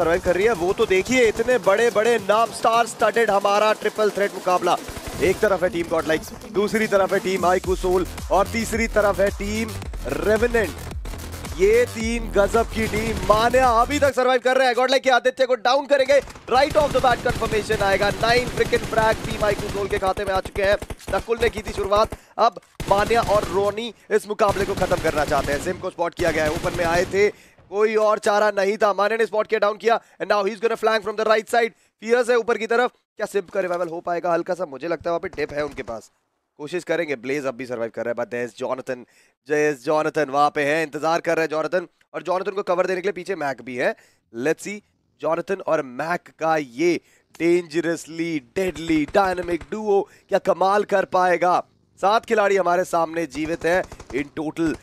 Survive कर रही है वो तो देखिए इतने बड़े बड़े नाम स्टार स्टार्टेड हमारा ट्रिपल थ्रेट मुकाबला एक तरफ है टीम गॉडलाइक्स दूसरी तरफ है टीम आई सोल और तीसरी तरफ है टीम रेवनेंट ये तीन गजब की टीम माने अभी तक सरवाइव कर रहे हैं गॉडलाइक के आदित्य को डाउन करेंगे right off the bat confirmation आएगा नाइन क्रिकेट ब्रैक टीम आई सोल के खाते में आ चुके हैं नकुल ने की थी शुरुआत अब मान्या और रोनी इस मुकाबले को खत्म करना चाहते हैं सिम को स्पॉट किया गया है ओपन में आए थे कोई और चारा नहीं था माने ने स्पॉट किया डाउन किया and now he is gonna flank from the right side fierce है ऊपर की तरफ क्या सिप का रिवाइवल हो पाएगा हल्का सा मुझे लगता है वहां पे डिप है उनके पास कोशिश करेंगे ब्लेज अब भी सर्वाइव कर रहा है बट देस जॉनथन जयस जॉनथन वहां पे है इंतजार कर रहे हैं जॉनथन और जॉनथन को कवर देने के लिए पीछे मैक भी है लेट्स सी जॉनथन और मैक का ये डेंजरसली डेडली डायनेमिक डुओ क्या कमाल कर पाएगा सात खिलाड़ी हमारे सामने जीवित है इन टोटल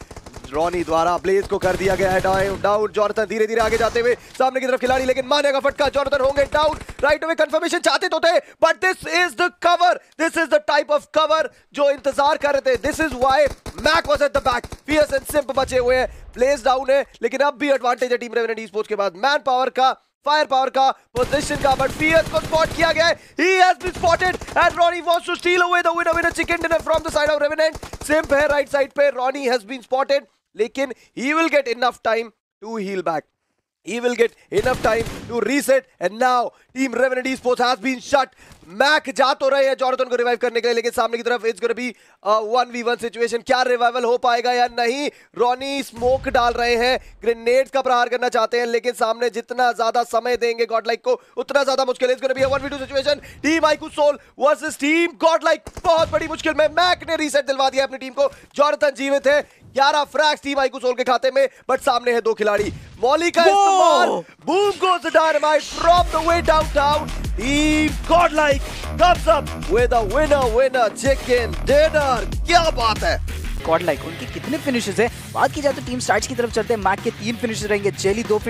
रोनी द्वारा ब्लेज को कर दिया गया है डाउन डाउन जॉनथन धीरे धीरे आगे जाते हुए सामने की तरफ खिलाड़ी लेकिन मानेगा फटका जॉनथन होंगे डाउन राइट में कंफर्मेशन चाहते तो थे but this is the cover this is the type of cover जो इंतजार कर रहे थे this is why Mac was at the back PS and Simp बचे हुए हैं प्लेस डाउन है लेकिन अब भी एडवांटेज है टीम रेवेंट ई स्पोर्ट्स के बाद मैन पावर का फायर पावर का पोजीशन का बट पीएस को स्पॉट किया गया he has been spotted and Ronny wants to steal away the winner winner chicken dinner from the side of Revent Simp है right side पे Ronny has been spotted लेकिन he will get enough time to heal back He will get enough time to reset. And now, Team Revenant Esports has been shut. Mac जा तो रहे हैं Jonathan को revive करने के लिए लेकिन सामने की तरफ it's gonna be one v one situation क्या रिवाइवल हो पाएगा या नहीं रॉनी स्मोक डाल रहे हैं ग्रेनेड का प्रहार करना चाहते हैं लेकिन सामने जितना ज्यादा समय देंगे गॉडलाइक को उतना ज्यादा मुश्किल है it's gonna be one v two situation team iQOO Soul versus team Godlike बहुत बड़ी मुश्किल में मैक ने रीसेट दिलवा दिया अपनी टीम को जॉनथन जीवित है ग्यारह फ्रैक्स टीम आईकू सोल के खाते में बट सामने है दो खिलाड़ी मौली का इस्तेमाल boom goes the dynamite from the way down downtown team Godlike comes up with a winner winner chicken dinner क्या बात है गॉड लाइक उनके कितने फिनिशेस है बात की जाए तो टीम स्टार्ट की तरफ चलते हैं मैक के तीन फिनिशेस रहेंगे चेली दो